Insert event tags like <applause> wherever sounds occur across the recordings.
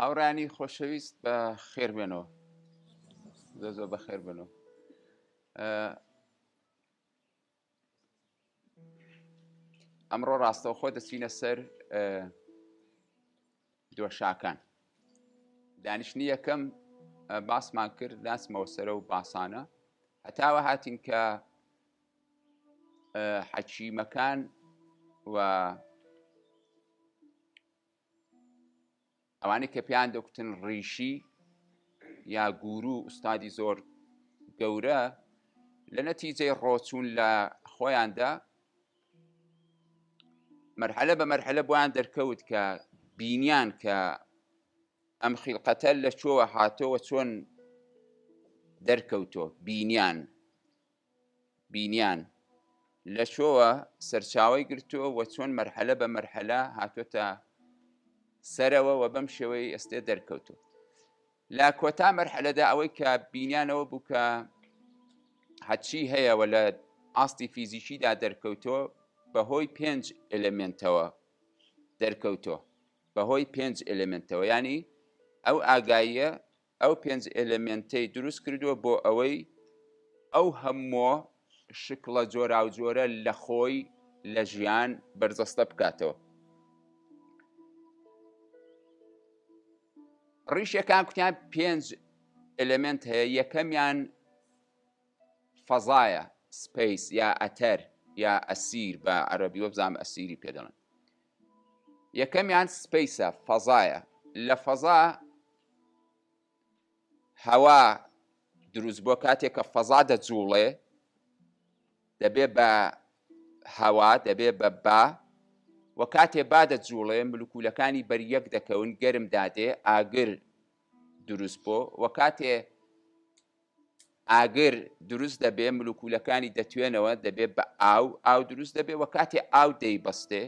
هاورانی خۆشەویست بە خێربێنەوە زۆ بە خێر بنەوە ئەمڕۆ ڕاستەوە خۆ دەچینە سەر دۆشاکان دانیشتنی یەکەم باسمان کرد داسمەوە سەرە و باسانە هەتاوە هاتین کە حەچیمەکان و ئەوانەی کە پێیان دەکوتن ڕیشی یا گورو و ئوستادی زۆر گەورە لە نەتیجەی ڕۆچوون لە خۆیاندا مەرحەلە بە مەرحەلە بۆیان دەرکەوت کە بینیان کە ئەم خیلقەتە لە چۆوە هاتۆوە چۆن دەرکەوتۆ بینیان بینیان لە چۆوە سەرچاوی گرتووە و چۆن مەرحەلە بە مەرحەلە هاتۆتە سەرەوە و بەم شێوەی ئەستێ دەرکەوتو لا کۆتا مەرحەلەدا ئەوەی کە بینیانەوە بووکە حەچی هەیەەوە لە ئاستی فیزیشیدا دەرکەوتۆ بەهۆی پێنج ئەلمنتەوە دەرکەوتۆ بەهۆی پێنج ئەلمنتەوە ینی ئەو ئاگاییە ئەو پێنج ئەلمنتەی دروست کردووە بۆ ئەوەی ئەو هەمووە شکڵە جۆرا و جۆرە لە خۆی لە ژیان بەرزەستە بکاتەوە ڕیشەکان کوتیان پێنج ئەلمنت هەیە یەکەمیان فەزایە سپیس یا ئەتەر یا ئەسیر بە عەربی وە بزانام ئەسیری پێدەڵن یەکەمیان سپیسە فەزایە لە فەزا هەوا دروست بۆ کاتێک کە فەزا دەجوڵێ دەبێ بە هەوا دەبێ بە با وە کاتێ بادە جوڵێ ملوکولەکانی بەریەک دەکەون گەرم دادێ ئاگر دروست بۆ وە کاتێ ئاگر دروست دەبێ ملوکولەکانی دەتوێنەوە دەبێت بە ئاو ئاو دروست دەبێ وە کاتێ ئاو دەی بەستێ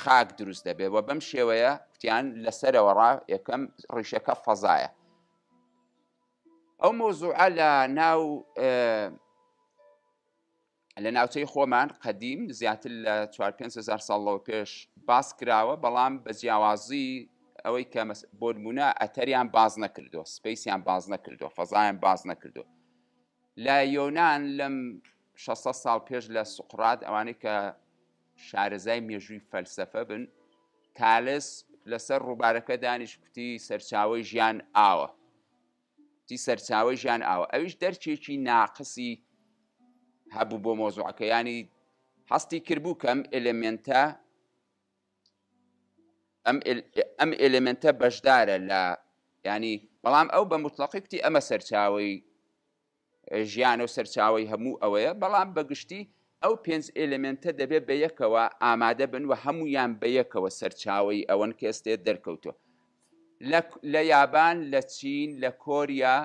خاک دروست دەبێ وە بەم شێوەیە کوتیان لەسەرەوە ڕا یەکەم ڕیشەکە فەزایە ئەو مۆزوعە لە ناو لە ناوچەی خۆمان قەدیم زیاتر لە 4500 ساڵەوە پێش باس کراوە بەڵام بە جیاوازی ئەوەی کە بۆرممونە ئەتەریان باز نەکردو سپیسیان باز نەکردو فەزایان باز نەکردو لە یۆناان لەم 16 ساڵ پێش لە سقرات ئەوانەی کە شارەزای مێژووی فەلسفە بن تالس لەسەر ڕووبارەکە دانیشتی سەرچاوی ژیان ئاوە تی سەرچاوی ژیان ئاوە ئەویش دەرچێکی ناقسی هەبوو بۆ مۆزوعەکە ینی هەستی کردبوو کەم ئەلمنتە ئەم ئەلمنتە بەشدارە لە ینی بەڵام ئەو بە مطلقیکتی ئەمە سەرچاوی ژیانە و سەرچاوی هەموو ئەوەیە بەڵام بەگشتی ئەو پێنج ئێلمنتە دەبێت بە یەکەوە ئامادە بن و هەمویان بە یەکەوە سەرچاوی ئەوەن کەستێت دەرکەوتوە لە یابان لە چین لە کۆریا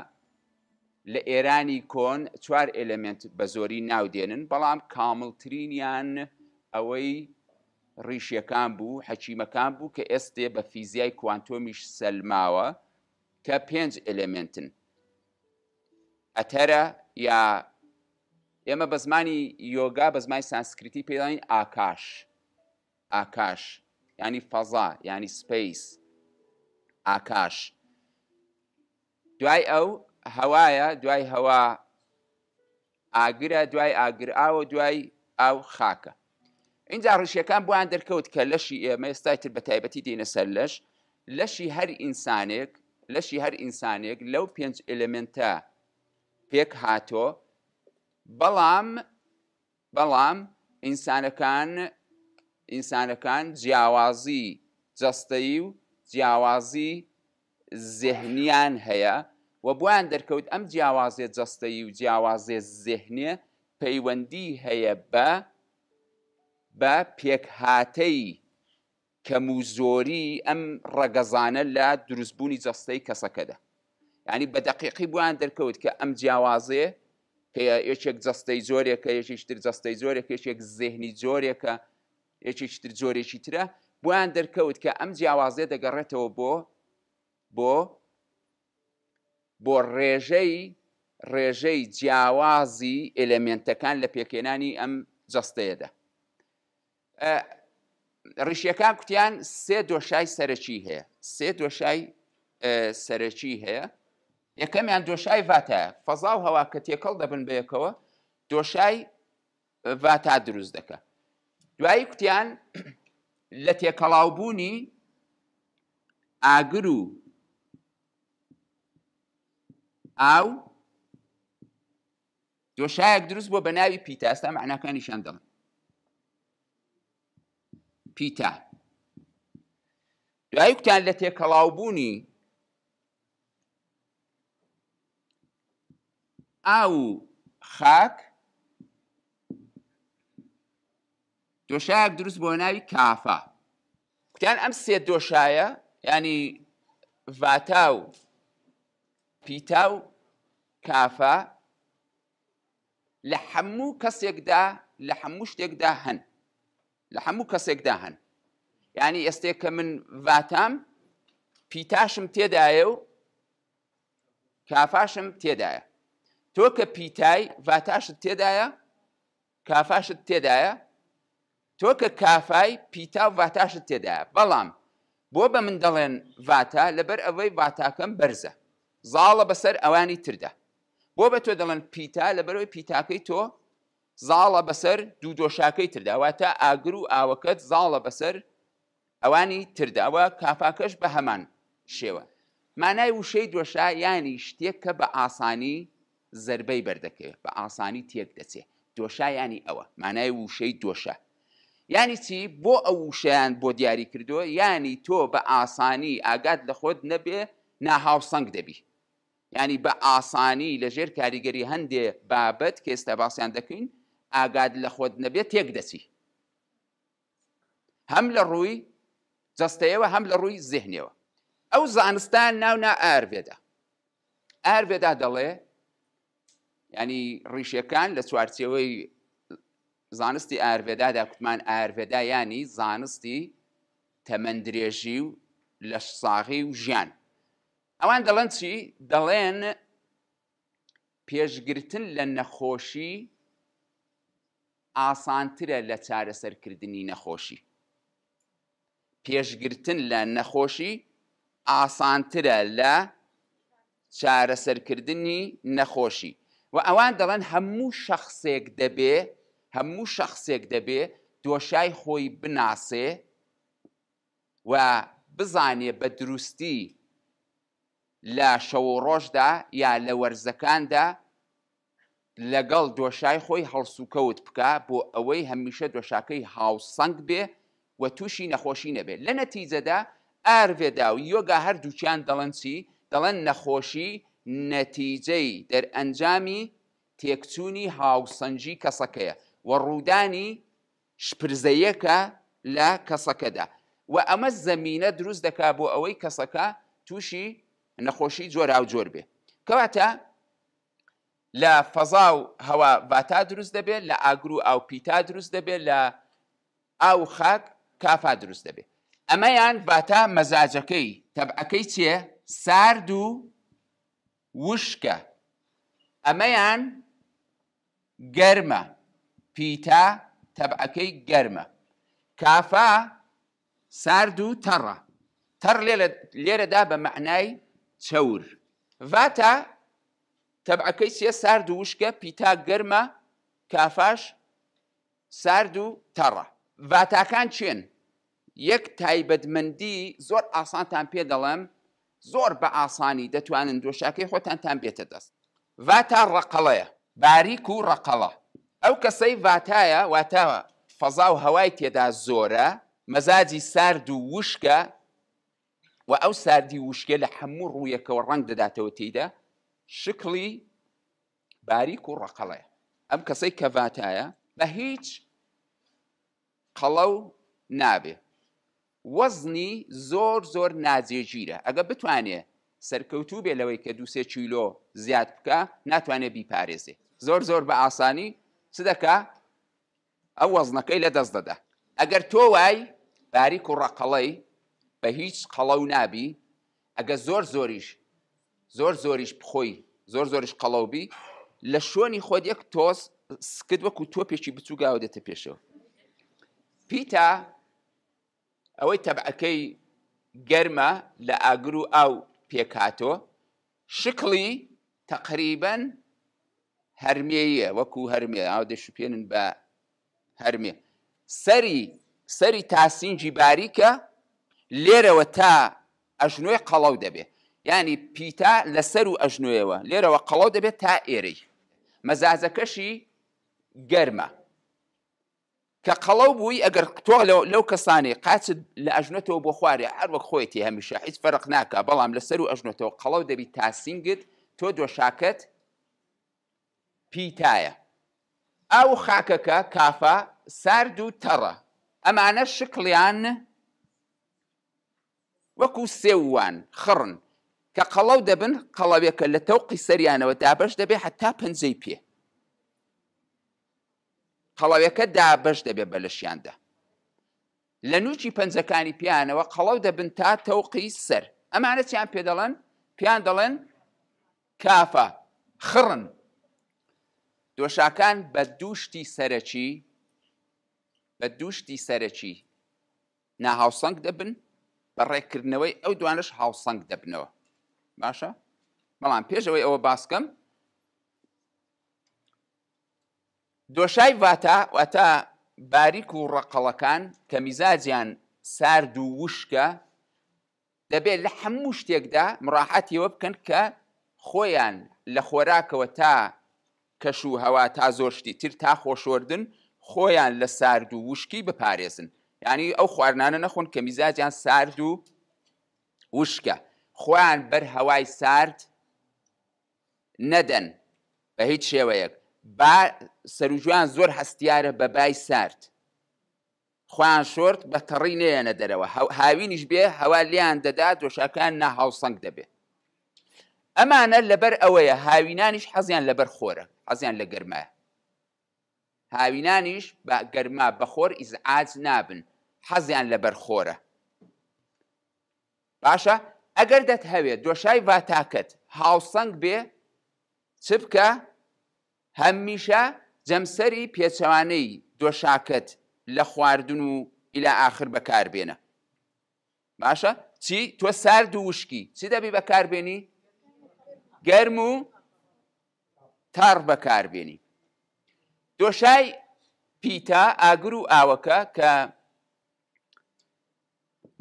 لە ئێرانی کۆن چوار ئەلمنت بە زۆری ناودێنن بەڵام کاملترینیان ئەوەی ڕیشیەکان بوو حەچیمەکان بوو کە ئێستێ بە فیزیای کوانتۆمیش سەلماوە کە پێنج ئەلمنتن ئەتەرە یا ئێمە بە زمانی یۆگا بە زمانی سانسکرتی پێداین ئاکاش ئاکاش ینی فەزا ینی سپیس ئاکاش دوای ئەو هەوایە دوای هەوا ئاگرە دوای ئاگر ئاوە دوای ئاو خاکە اینجا ڕشیەکان بۆیان دەرکەوت کە لەشی ئێمە ئێستای تر بە تایبەتی دێنە سەر لەش لەشی هەر ئینسانێک لەشی هەر ئینسانێک لەو پێنج ئەلمنتە پێک هاتۆ بەڵام بەڵام ئینسانەکان ئینسانەکان جیاوازی جەستەی و جیاوازی زێهنیان هەیە و بۆیان دەرکەوت ئەم جیاوازێ جەستەی و جیاوازێ زێهنێ پەیوەندی هەیە بە بە پێکهاتەی کەم و زۆری ئەم ڕەگەزانە لە دروستبوونی جەستەی کەسەکەدا ینی بە دەقیقی بۆیان دەرکەوت کە ئەم جیاوازێ کە یەکێک جەستەی زۆرێکە یەکیشتر جەستەی زۆرێک یەکێک زێهنی زۆرێکە یەکیشتر زۆرێکی ترە بۆیان دەرکەوت کە ئەم جیاوازێ دەگەڕێتەوە بۆ بۆ بۆ ڕێژەی ڕێژەی جیاوازی ئەلمنتەکان لە پێکێنانی ئەم جەستەیەدا. ڕیشیەکان کوتیان سێ دۆشای سەرەکی هەیە سێ دۆشای سەرەکی هەیە یەکەمیان دۆشای ڤاتایە فەزا و هەوا کە تێکەڵ دەبن بەیەکەوە دۆشای ڤاتا دروست دەکە دوایی کوتیان <clears throat> لە تێکەڵاوبوونی ئاگر و ئاو دۆشایەک دروست بۆ بە ناوی پیتا ئستا معناکانیشان دەڵن پیتا دوای کوتان لە تێکەڵاوبوونی ئاو خاک دۆشایەک دروست بۆ ناوی کافە کوتیان ئەم سێ دۆشایە ینی ڤاتا و پیتا و کافە لە هەموو کەسێکدا لە هەموو شتێکدا هەن لە هەموو کەسێکدا هەن ینی ئێستێ کە من ڤاتام پیتاشم تێدایە و کافاشم تێدایە تۆ کە پیتای ڤاتاشت تێدایە کافاشت تێدایە تۆ کە کافای پیتا و ڤاتاشت تێدایە بەڵام بۆ بە من دەڵێن ڤاتا لەبەر ئەوەی ڤاتاکەم بەرزە زاڵە بەسەر ئەوانی تردا بۆ بە تۆ دەڵێن پیتا لە بەرەوەی پیتاکەی تۆ زاڵە بەسەر دوو دۆشاکەی ترداواتە ئاگر و ئاوەکەت زاڵە بەسەر ئەوانی ترداوە کافاکەش بە هەمان شێوە مانای وشەی دۆشا یانی شتێک کە بە ئاسانی زربەی بەردەکەوێت بە ئاسانی تێک دەچێت دۆشا ینی ئەوە مانای وشەی دۆشە ینی چی بۆ ئەو وشەیان بۆ دیاری کردووە ینی تۆ بە ئاسانی ئاگات لە خۆت نەبێ ناهاوسەنگ دەبی ینی بە ئاسانی لەژێر کاریگەری هەندێ بابەت کە ئێستا باسییان دەکەین ئاگاد لە خۆت نەبێت تێک دەچی هەم لە ڕووی جستەیەوە هەم لە ڕووی زیهنەوە ئەو زانستان ناونا ئارێدا ئارێدا دەڵێ ینی ڕیشەکان لە چوارچەوەی زانستی ئارێدادا کوتمان ئارێدا ینی زانستی تەمەندرێژی و لە ساغی و ژیان ئەوان دەڵەن چی دەڵێن پێشگرتن لە نەخۆشی ئاسانترە لە چارەسەرکردنی نەخۆشی پێشگرتن لە نەخۆشی ئاسانترە لە چارەسەرکردنی نەخۆشی و ئەوان دەڵێن هەموو شخصێک دەبێ هەموو شخصێک دەبێ دۆشای خۆی بناسێ و بزانێ بە دروستی لە شەو ڕۆژدا یا لە وەرزەکاندا لەگەڵ دۆشای خۆی هەڵسوکەوت بکە بۆ ئەوەی هەمیشە دۆشاکەی هاوسەنگ بێ و تووشی نەخۆشی نەبێت لە نەتیجەدا ئارێدا و یۆگا هەردووچیان دەڵەنچی دەڵەن نەخۆشی نەتیجەی دەرئەنجامی تێکچوونی هاوسەنجی کەسەکەیە و ڕوودانی شپرزەیەکە لە کەسەکەدا و ئەمە زەمینە دروست دەکا بۆ ئەوەی کەسەکە تووشی نەخۆشی جۆرا و جۆر بێ کەواتە لە فەزا و هەوا باتا دروست دەبێت لە ئاگرو ئاو پیتا دروست دەبێت لە ئاو خاک کافا دروست دەبێت ئەمەیان باتا مەزاجەکەی تەبعەکەی چیە سارد و وشکە ئەمەیان گەرمە پیتا تەبعەکەی گەرمە کافا سارد و تەڕە تەڕ لێرەدا بە معنای چەور ڤاتە تەبعەکەی سێ سارد و وشکە پیتا گەرمە کافاش سارد و تەڕە ڤاتاکان چێن یەک تایبەتمەندی زۆر ئاسانتان پێ دەڵێم زۆر بە ئاسانی دەتوانن دۆشاکەی خۆتانتان بێتە دەست ڤاتا ڕقەڵەیە باریک و ڕقەڵە ئەو کەسەی ڤاتایە واتاوە فەزا و هەوای تێدا زۆرە مەزاجی سارد و وشکە و ئەو ساردی وشکە لە هەموو ڕوویەکەەوە ڕنگ دەداتەوە تێدا شکلی باریک و ڕقەڵێ ئەم کەسەی کەڤاتایە بە هیچ قەڵە و نابێ وەزنی زۆر زۆر نازێژیرە ئەگە بتوانێ سەرکەوتوو بێ لەوەی کە دوسێ چیلۆ زیاد بکە ناتوانێت بیپارێزێ زۆر زۆر بە ئاسانی چ دەکا ئەو وەزنەکەی لە دەست دەدا ئەگەر تۆ وای باریک و ڕقەڵەی بە هیچ قەڵەو نابی ئەگە زۆر زۆریش زۆر زۆریش بخۆی زۆر زۆریش قەڵەوبی لە شوێنی خۆت یەک تۆز سکت وەکو تۆ پێشی بچووگاوە دێتە پێشەوە پیتا ئەوەی تەبعەکەی گەرمە لە ئاگر و ئاو پێکاتۆ شکڵی تقریبەن هەرمێیە وەکو هەرمێ ئاو دەشوپێنن بە هەرمێ سەری سەری تاسینجی باریکە لێرەوە تا ئەژنوێ قەڵەو دەبێ ینی پیتا لەسەر و ئەژنوێەوە لێرەوە قەڵەو دەبێت تا ئێرەی مەزازەکەشی گەرمە کە قەڵەو بووی ئەگەر تۆ لەو کەسانی قاچت لە ئەژنێتەوە بۆ خوارێ هەروەک خۆیتی هەمیشە هیچ فەرق ناکە بەڵام لەسەر و ئەژنێتەوە قەڵەو دەبی تاسینگت تۆ دۆشاکەت پیتایە ئەو خاکەکە کافە سارد و تەڕە ئەمانە شکلیان وەکو سێوان خڕن کە قەڵەو دەبن قەڵەوێکە لە تەوقی سەریانەوە دابش دەبێ حتا پەنجەی پێ قەڵەوەکە دابش دەبێ بەلەشیاندا لە نوچی پەنجەکانی پیانەوە قەڵەو دەبن تا تەوقی سەر ئەمانە چیان پێ دەڵێن پیان دەڵێن کافە خڕن دۆشاکان بە دووشتی سەرەکی بە دووشتی سەرەکی ناهاوسەنگ دەبن بە ڕێککردنەوەی ئەو دوانش هاوسەنگ دەبنەوە باشە بەڵام پێشەوەی ئەوە باسکەم دۆشای واتە واتە باریک و ڕقەڵەکان کە میزاجیان سارد و وشکە دەبێت لە هەموو شتێکدا مڕاحەتیەوە بکەن کە خۆیان لە خۆراکەوە تا کەش و هەوا تا زۆشتی تر تا خۆشۆردن خۆیان لە سارد و وشکی بپارێزن ینی ئەو خواردانە نەخۆن کە میزاجیان سارد و وشکە خۆیان بەر هەوای سارد نەدەن بە هیچ شێوەیەک با سەرجویان زۆر هەستیارە بە بای سارد خۆیان شۆرت بە تەڕی نێنە دەرەوە هاوینیش بێ هەوا لیان دەدات دۆشەکان ناهاوسەنگ دەبێت ئەمانە لەبەر ئەوەیە هاوینانیش حەزیان لەبەر خۆرە حەزیان لە گەرمایە هاوینانیش بە گەرما بەخۆر ئیزعاج نابن حەزیان لەبەر خۆرە باشە ئەگەر دەت هەوێت دۆشای ڤاتاکت هاوسەنگ بێ چ بکە هەمیشە جەمسەری پێچەوانەی دۆشاکت لە خواردن و ئیلا آخر بەکاربێنە باشە چی تۆ سارد و وشکی چی دەبی بەکاربێنی گەرم و تار بەکاربێنی دۆشای پیتا ئاگر و ئاوەکە کە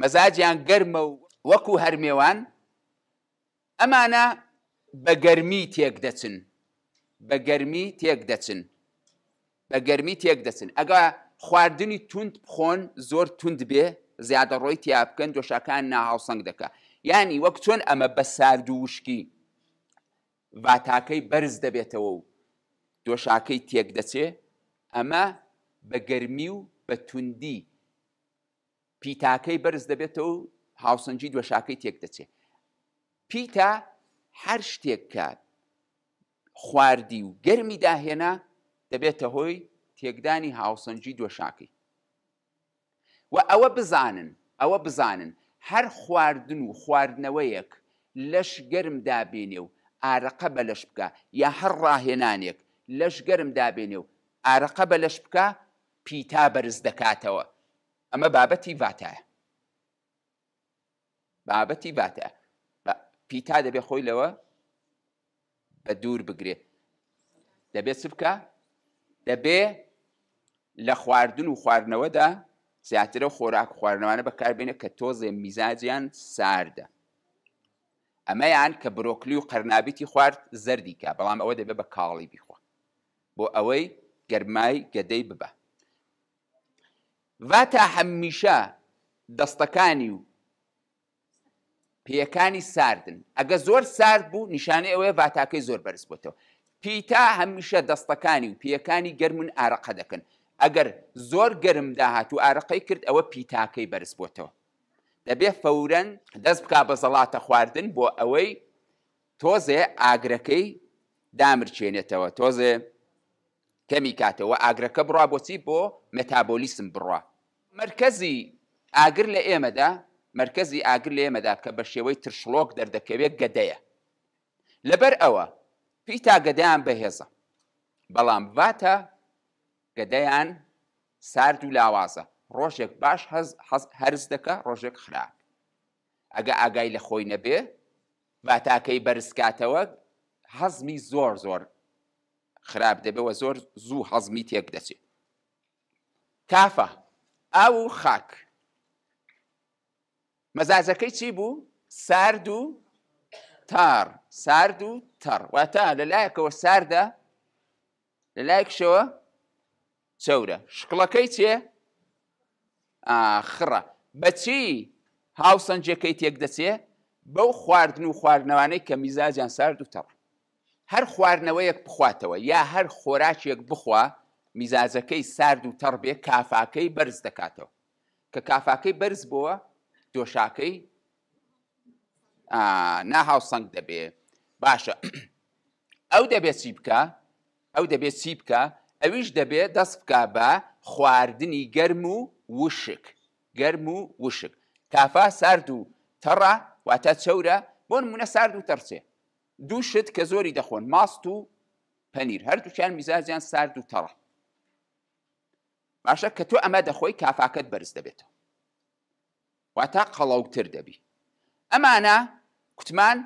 مەزاجیان گەرمە و وەکو هەرمێوان ئەمانە بە گەرمی تێک دەچن بە گەرمی تێک دەچن بە گەرمی تێک دەچن ئەگا خواردنی تند بخۆن زۆر تند بێ زیادە ڕۆی تیابکەن دۆشەکان ناهاوسەنگ دەکە ینی وەک چۆن ئەمە بە سارد و وشکی ڤاتاکەی بەرز دەبێتەوە و دۆشاکەی تێک دەچێ ئەمە بە گەرمی و بە توندی پیتاکەی بەرز دەبێتەوە و هاوسنجی دۆشاکەی تێک دەچێ پیتا هەر شتێک کات خواردی و گەرمی داهێنا دەبێتە هۆی تێکدانی هاوسنجی دۆشاکەی و ئەوە بزانن ئەوە بزانن هەر خواردن و خواردنەوەیەک لەش گەرم دابینێ و ئارەقە بە لەش بکە یا هەر ڕاهێنانێک لەش گەرم دابێنێ و ئارەقە بە لەش بکە پیتا بەرز دەکاتەوە ئەمە بابەتی واتایە بابەتی واتە پیتا دەبێ خۆی لەوە بە دوور بگرێ دەبێت چ بکە دەبێ لە خواردن و خواردنەوەدا زیاترە خۆراک خواردنەوەانە بەکاربێنە کە تۆزێ میزاجیان ساردە ئەمەیان کە برۆکلی و قەرنابیتی خوارد زەردیکە بەڵام ئەوە دەبێت بە کاڵی بیخوا بۆ ئەوەی گەرمای گەدەی ببە وا تا هەمیشە دەستەکانی و پێیەکانی ساردن ئەگە زۆر سارد بوو نیشانەی ئەوەیە باتاکەی زۆر بەرز بۆتەوە پیتا هەمیشە دەستەکانی و پێیەکانی گەرمون ئارەقە دەکەن ئەگەر زۆر گەرم داهات و ئارەقەی کرد ئەوە پیتاکەی بەرز بۆتەوە دەبێت فەورەن دەست بک بە زەڵاتە خواردن بۆ ئەوەی تۆزێ ئاگرەکەی دامرچێنێتەوە تۆزێ کەمی کاتەوە ئاگرەکە بڕا بۆچی بۆ متابۆلیسم بڕە مرکزی ئاگر لە ئێمەدا مرکزی ئاگر لە ئێمەدا کە بە شێوەی ترشلۆک دەردەکەوێت گەدەیە لەبەر ئەوە پیتا گەدەیان بەهێزە بەڵام باتە گەدەیان سارد و لاوازە ڕۆژێک باش هەرز دەکە ڕۆژێک خراپ ئەگە ئاگای لە خۆی نەبێ باتاکەی بەرزکاتەوە حەزمی زۆر زۆر خراپ دەبەوە زۆر زوو حەزمی تێک دەچێت کافە ئاو و خاک مەزاجەکەی چی بوو سارد و تار سارد و تەڕ واتە لەلایەکەوە ساردە لەلایەکشەوە چەورە شکڵەکەی چێ خڕە بەچی هاوسەنجەکەی تێک دەچێ بەو خواردن و خواردنەوانەی کە میزاجیان سارد و تەڕ هەر خواردنەوەیەک بخواتەوە یا هەر خۆراکێک بخوا میزازەکەی سارد و تەڕبێ کافاکەی بەرز دەکاتەوە کە کافاکەی بەرز بووە دۆشاکەی ناهاو سنگ دەبێ باشە <clears throat> ئەو دەبێت چی بکە ئەو دەبێت چی بکە ئەویش دەبێت دەست بکە بە خواردنی گەرم و وشک گەرم و وشک کافا سارد و تەڕە واتە چەورە بۆن منە سارد و تەرچێ دوو شت کە زۆری دەخۆن ماست و پەنیر هەردووچیان میزازیان سارد و تەڕە باشە کە تۆ ئەمە دەخۆی کافاکەت بەرز دەبێتەوە وا تا قەڵەوتر دەبی ئەمانە کوتمان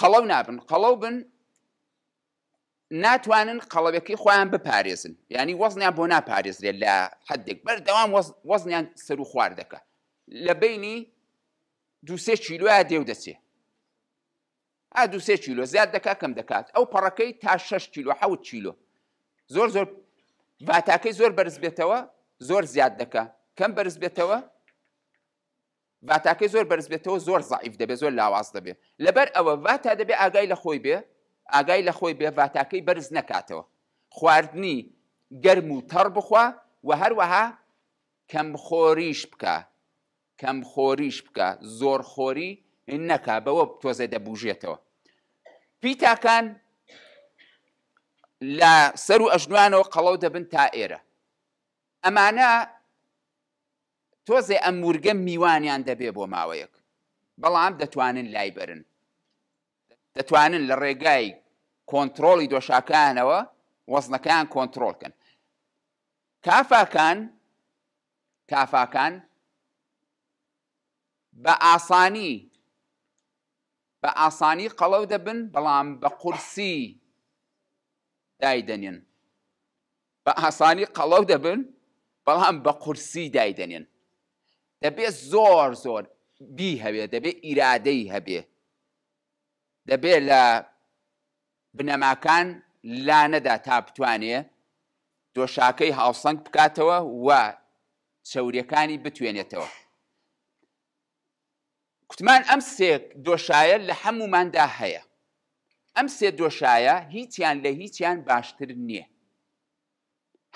قەڵەو نابن قەڵەو بن ناتوانن قەڵەوەکی خۆیان بپارێزن ینی وەزنیان بۆ ناپارێزرێت لە حدێک بەردەوام وەزنیان سەر و خوارد دەکە لە بینی دوسێ چیلوە دێو دەچێت ئا دو سێ چیلۆ زیاد دەکا کەم دەکات ئەو پەڕەکەی تا 6 چیلۆ حوت چیلۆ زۆر زۆر باتاکەی زۆر بەرز بێتەوە زۆر زیاد دەکا کەم بەرز بێتەوە باتاکەی زۆر بەرز بێتەوە زۆر زعیف دەبێت زۆر لاواز دەبێت لەبەر ئەوە واتا دەبێ ئاگای لە خۆی بێ ئاگای لە خۆی بێ باتاکەی بەرز نەکاتەوە خواردنی گەرم و تەڕ بخوا و هەروەها کەمخۆریش بکە کەمخۆریش بکە زۆر خۆری نەکا بەوە تۆزە دەبوژێتەوە پیتاکان لە سەر و ئەژنوانەوە قەڵەو دەبن تا ئێرە ئەمانە تۆزێ ئەم مورگە میوانیان دەبێ بۆ ماوەیەک بەڵام دەتوانن لای بەرن دەتوانن لە ڕێگای کۆنتترۆلی دۆشاکانەوە وەزنەکەیان کۆنتترۆلکن کافاکان کافاکان بە ئاسانی بە ئاسانی قەڵەو دەبن بەڵام بە قورسی دایدەنێن بە ئاسانی قەڵەو دەبن بەڵام بە قورسی دایدەنێن دەبێت زۆر زۆر بی هەبێ دەبێت ئیرادەی هەبێ دەبێت لە بنەماکان لانەدا تا بتوانێ دۆشاکەی هاوسەنگ بکاتەوە و چەوریەکانی بتوێنێتەوە کوتمان ئەم سێ دۆشایە لە هەموماندا هەیە ئەم سێ دۆشایە هیچیان لە هیچیان باشتر نییە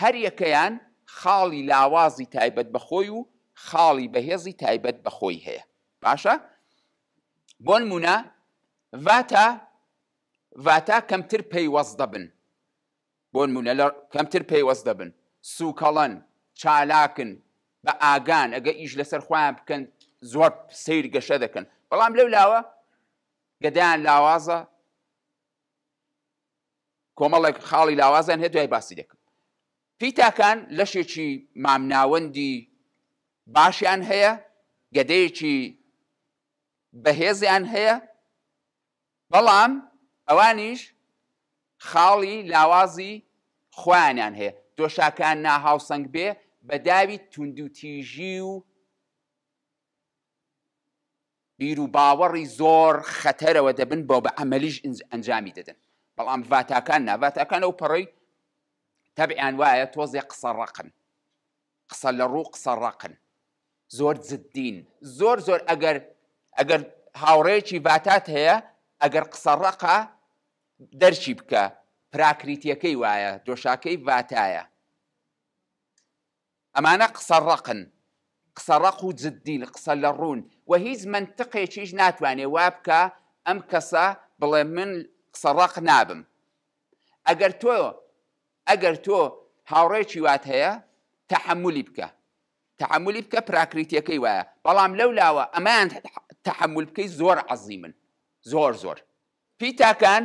هەر یەکەیان خاڵی لاوازی تایبەت بەخۆی و خاڵی بەهێزی تایبەت بەخۆی هەیە باشە بۆ نمونە ڤاتە ڤاتا کەمتر پەیوەست دەبن بۆ نمونە کەمتر پەیوەست دەبن سوکەڵەن چالاکن بە ئاگان ئەگە ئیش لەسەر خۆیان بکەن زۆر سیر گەشە دەکەن بەڵام لەو لاوە گەدایان لاوازە کۆمەڵێک خاڵی لاوازان هەیە دوای باسی دەکەن پیتاکان لەشێکی مامناوەندی باشیان هەیە گەدەیەکی بەهێزیان هەیە بەڵام ئەوانیش خاڵی لاوازی خوانیان هەیە دۆشاکان ناهاوسەنگ بێ بە داوی توندوتیژی و بیر و باوەڕی زۆر خەتەرەوە دەبن بۆ بە ئەمەلیش ئەنجامی دەدەن بەڵام ڤاتاکان ناڤاتەکان ئەو پەڕی تەبیان وایە تۆزێ قسەڕقن قسە لە ڕوو قسەڕقن زۆر جددین زۆر زۆر ئەگەر ئەگەر هاوڕێکی ڤاتات هەیە ئەگەر قسەڕقا دەرچی بکە پراکریتیەکەی وایە دۆشاکەی ڤاتایە ئەمانە قسەڕقن قسەڕق و جددی لە قسە لە ڕوون و هیچ منتقێکیش ناتوانێ وا بکە ئەم کەسە بڵێ من قسەڕق نابم ئەگەر تۆ ئەگەر تۆ هاوڕێکی وات هەیە تەحملی بکە تەحملی بکە پراکریتیەکەی وایە بەڵام لەو لاوە ئەمان تەحمل بکەی زۆر عەزی من زۆر زۆر پیتاکان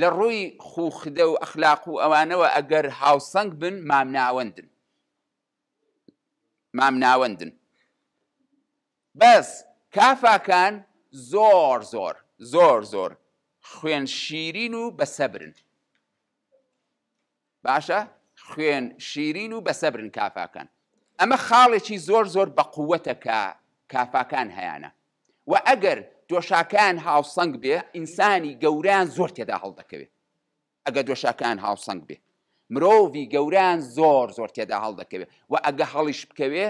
لە ڕووی خوخدە و ئەخلاق و ئەوانەوە ئەگەر هاوسەنگ بن مامناوەندن مام ناوەندن بەس کافاکان زۆر زۆر زۆر زۆر خوێن شیرین و بەسەبرن باشە خوێن شیرین و بەسەبرن کافاکان ئەمە خاڵێکی زۆر زۆر بە قووەتە کە کافاکان هەیەە و ئەگەر دۆشاکان هاوسەنگ بێ ئینسانی گەوران زۆر تێدا هەڵدەکەوێت ئەگە دۆشاکان هاوسەنگ بێت مرۆڤی گەوران زۆر زۆر تێدا هەڵ دەکەوێت و ئەگە هەڵیش بکەوێ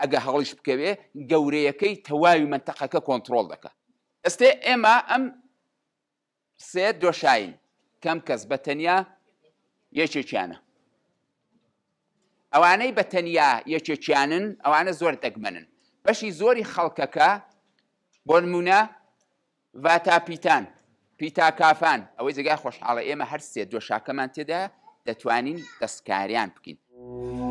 ئەگە هەڵیش بکەوێ گەورەیەکەی تەواوی منتەقەکە کۆنتترۆل دەکە ئەستێ ئێمە ئەم سێ دۆشین کەم کەس بە تەنیا یەکێکیانە ئەوانەی بە تەنیا یەکێکیانن ئەوانە زۆر دەگمەنن بەشی زۆری خەڵکەکە بۆ نمونە ڤاتا پیتان پیتا کافان ئەوەی جگای خۆشحاڵە ئێمە هەر سێ دۆشاکەمان تێدا دەتوانین دەستکاریان بکەین.